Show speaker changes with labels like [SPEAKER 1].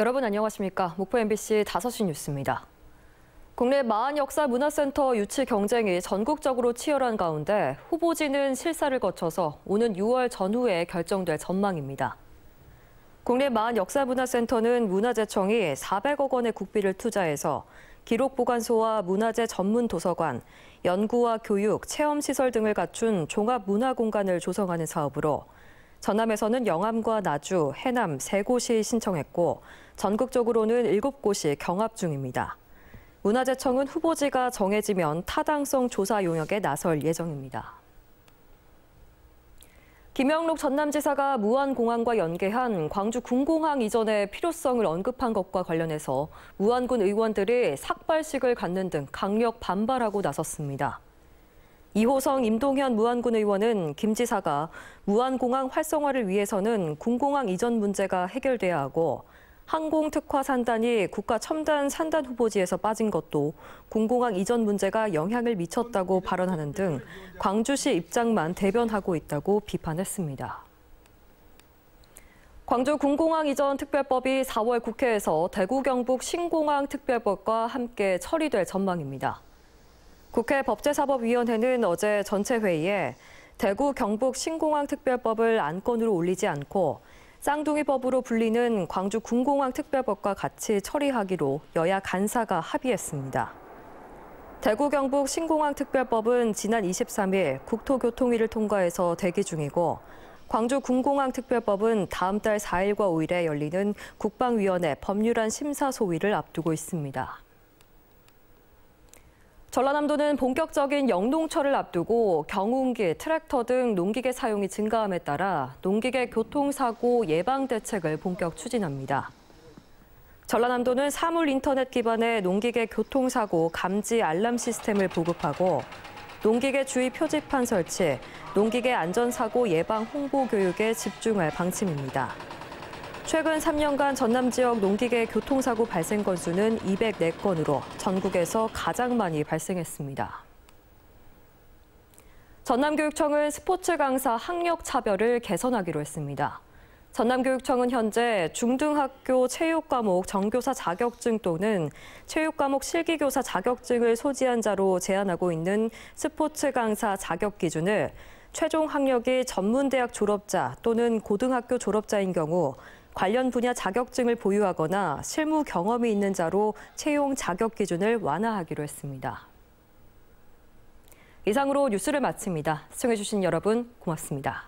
[SPEAKER 1] 여러분 안녕하십니까. 목포 MBC 5시 뉴스입니다. 국내 40 역사문화센터 유치 경쟁이 전국적으로 치열한 가운데 후보지는 실사를 거쳐서 오는 6월 전후에 결정될 전망입니다. 국내 40 역사문화센터는 문화재청이 400억 원의 국비를 투자해서 기록보관소와 문화재 전문 도서관, 연구와 교육, 체험시설 등을 갖춘 종합문화공간을 조성하는 사업으로 전남에서는 영암과 나주, 해남 3곳이 신청했고 전국적으로는 7곳이 경합 중입니다. 문화재청은 후보지가 정해지면 타당성 조사 용역에 나설 예정입니다. 김영록 전남지사가 무안공항과 연계한 광주 군공항 이전의 필요성을 언급한 것과 관련해서 무안군 의원들이 삭발식을 갖는 등 강력 반발하고 나섰습니다. 이호성 임동현 무안군 의원은 김 지사가 무안공항 활성화를 위해서는 군공항 이전 문제가 해결돼야 하고 항공특화 산단이 국가 첨단 산단 후보지에서 빠진 것도 군공항 이전 문제가 영향을 미쳤다고 발언하는 등 광주시 입장만 대변하고 있다고 비판했습니다. 광주 군공항 이전 특별법이 4월 국회에서 대구 경북 신공항 특별법과 함께 처리될 전망입니다. 국회 법제사법위원회는 어제 전체 회의에 대구 경북 신공항 특별법을 안건으로 올리지 않고 쌍둥이법으로 불리는 광주 군공항 특별법과 같이 처리하기로 여야 간사가 합의했습니다. 대구 경북 신공항 특별법은 지난 23일 국토교통위를 통과해서 대기 중이고 광주 군공항 특별법은 다음 달 4일과 5일에 열리는 국방위원회 법률안 심사 소위를 앞두고 있습니다. 전라남도는 본격적인 영농철을 앞두고 경운기, 트랙터 등 농기계 사용이 증가함에 따라 농기계 교통사고 예방 대책을 본격 추진합니다. 전라남도는 사물 인터넷 기반의 농기계 교통사고 감지 알람 시스템을 보급하고 농기계 주의 표지판 설치, 농기계 안전사고 예방 홍보 교육에 집중할 방침입니다. 최근 3년간 전남 지역 농기계 교통사고 발생 건수는 204건으로 전국에서 가장 많이 발생했습니다. 전남교육청은 스포츠 강사 학력 차별을 개선하기로 했습니다. 전남교육청은 현재 중등학교 체육과목 정교사 자격증 또는 체육과목 실기교사 자격증을 소지한 자로 제한하고 있는 스포츠 강사 자격 기준을 최종 학력이 전문대학 졸업자 또는 고등학교 졸업자인 경우 관련 분야 자격증을 보유하거나 실무 경험이 있는 자로 채용 자격 기준을 완화하기로 했습니다. 이상으로 뉴스를 마칩니다. 시청해주신 여러분 고맙습니다.